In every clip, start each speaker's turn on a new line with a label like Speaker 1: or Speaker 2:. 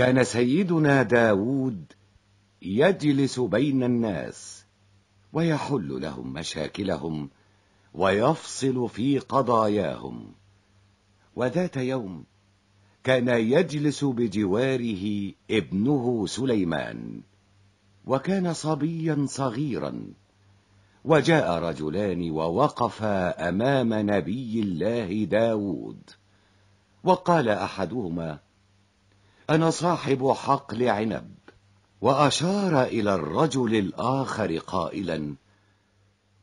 Speaker 1: كان سيدنا داود يجلس بين الناس ويحل لهم مشاكلهم ويفصل في قضاياهم وذات يوم كان يجلس بجواره ابنه سليمان وكان صبيا صغيرا وجاء رجلان ووقفا امام نبي الله داود وقال احدهما أنا صاحب حقل عنب وأشار إلى الرجل الآخر قائلا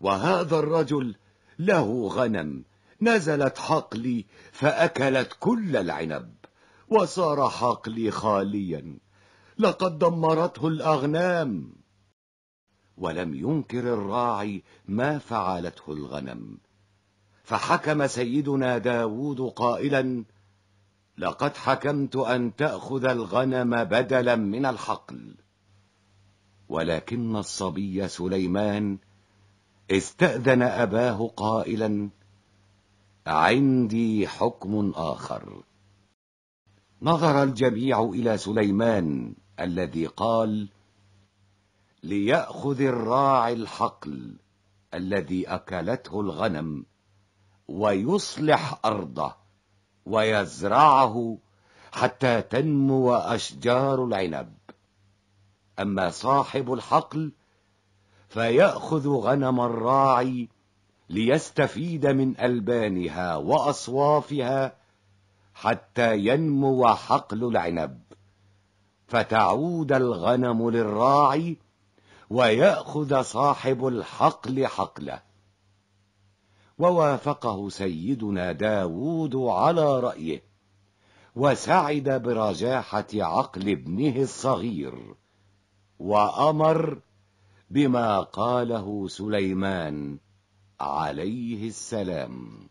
Speaker 1: وهذا الرجل له غنم نزلت حقلي فأكلت كل العنب وصار حقلي خاليا لقد دمرته الأغنام ولم ينكر الراعي ما فعلته الغنم فحكم سيدنا داود قائلا لقد حكمت أن تأخذ الغنم بدلا من الحقل ولكن الصبي سليمان استأذن أباه قائلا عندي حكم آخر نظر الجميع إلى سليمان الذي قال ليأخذ الراعي الحقل الذي أكلته الغنم ويصلح أرضه ويزرعه حتى تنمو أشجار العنب أما صاحب الحقل فيأخذ غنم الراعي ليستفيد من ألبانها وأصوافها حتى ينمو حقل العنب فتعود الغنم للراعي ويأخذ صاحب الحقل حقله ووافقه سيدنا داود على رأيه وسعد برجاحة عقل ابنه الصغير وأمر بما قاله سليمان عليه السلام